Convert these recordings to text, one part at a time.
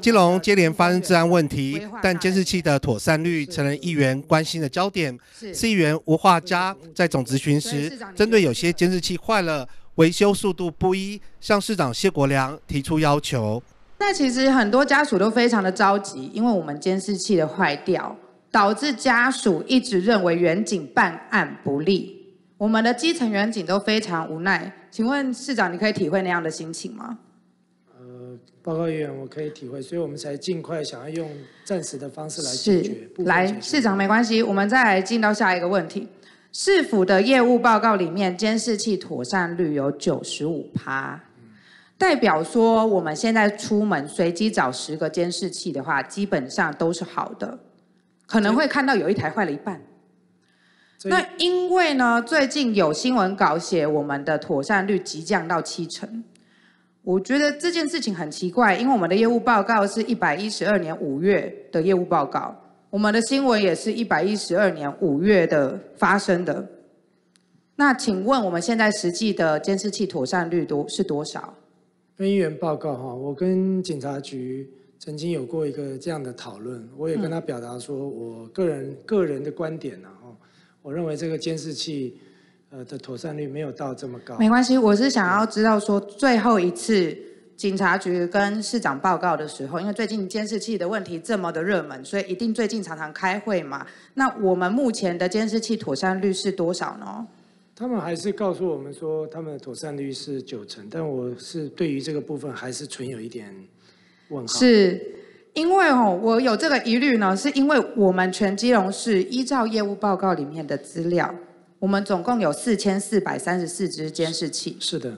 金龙接连发生治安问题，但监视器的妥善率成了议员关心的焦点。市议员吴画家在总质询时，针对有些监视器坏了、维修速度不一，向市长谢国良提出要求。那其实很多家属都非常的着急，因为我们监视器的坏掉，导致家属一直认为远景办案不力。我们的基层远景都非常无奈。请问市长，你可以体会那样的心情吗？报告员，我可以体会，所以我们才尽快想要用暂时的方式来解决。来市长没关系，我们再来进到下一个问题。市府的业务报告里面，监视器妥善率有九十五趴，代表说我们现在出门随机找十个监视器的话，基本上都是好的，可能会看到有一台坏了一半。那因为呢，最近有新闻稿写，我们的妥善率急降到七成。我觉得这件事情很奇怪，因为我们的业务报告是一百一十二年五月的业务报告，我们的新闻也是一百一十二年五月的发生的。那请问我们现在实际的监视器妥善率多是多少？跟议员报告哈，我跟警察局曾经有过一个这样的讨论，我也跟他表达说我个人个人的观点呢，我认为这个监视器。呃的妥善率没有到这么高，没关系，我是想要知道说最后一次警察局跟市长报告的时候，因为最近监视器的问题这么的热门，所以一定最近常常开会嘛。那我们目前的监视器妥善率是多少呢？他们还是告诉我们说，他们的妥善率是九成，但我是对于这个部分还是存有一点问号，是因为哦，我有这个疑虑呢，是因为我们全基隆市依照业务报告里面的资料。我们总共有四千四百三十四只监视器。是的，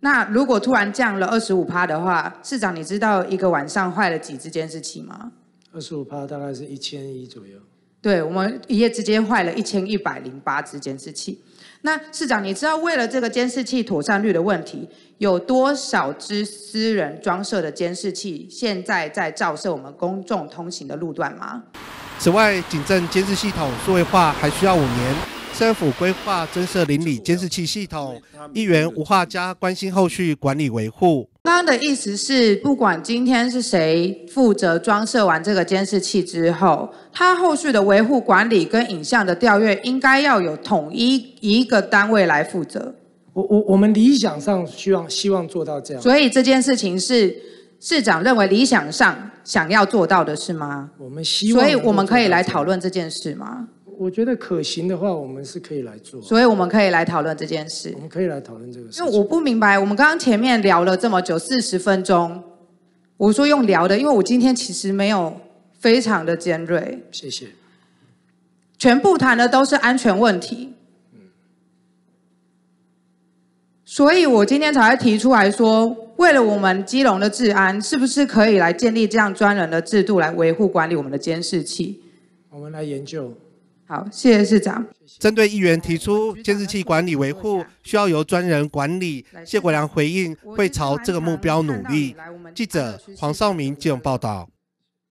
那如果突然降了二十五趴的话，市长，你知道一个晚上坏了几只监视器吗？二十五趴大概是一千一左右。对，我们一夜之间坏了一千一百零八只监视器。那市长，你知道为了这个监视器妥善率的问题，有多少只私人装设的监视器现在在照射我们公众通行的路段吗？此外，警政监视系统数位化还需要五年。政府规划增设邻里监视器系统，议员吴化家关心后续管理维护。刚刚的意思是，不管今天是谁负责装设完这个监视器之后，他后续的维护管理跟影像的调阅，应该要有统一一个单位来负责。我我我们理想上希望希望做到这样。所以这件事情是市长认为理想上想要做到的是吗？我们希望，所以我们可以来讨论这件事吗？我觉得可行的话，我们是可以来做。所以我们可以来讨论这件事。我们可以来讨论这个事，因为我不明白，我们刚刚前面聊了这么久，四十分钟，我说用聊的，因为我今天其实没有非常的尖锐。谢谢。全部谈的都是安全问题。所以我今天才会提出来说，为了我们基隆的治安，是不是可以来建立这样专人的制度来维护管理我们的监视器？我们来研究。好，谢谢市长。针对议员提出监视器管理维护需要由专人管理，谢国良回应会朝这个目标努力。记者黄少明进行报道。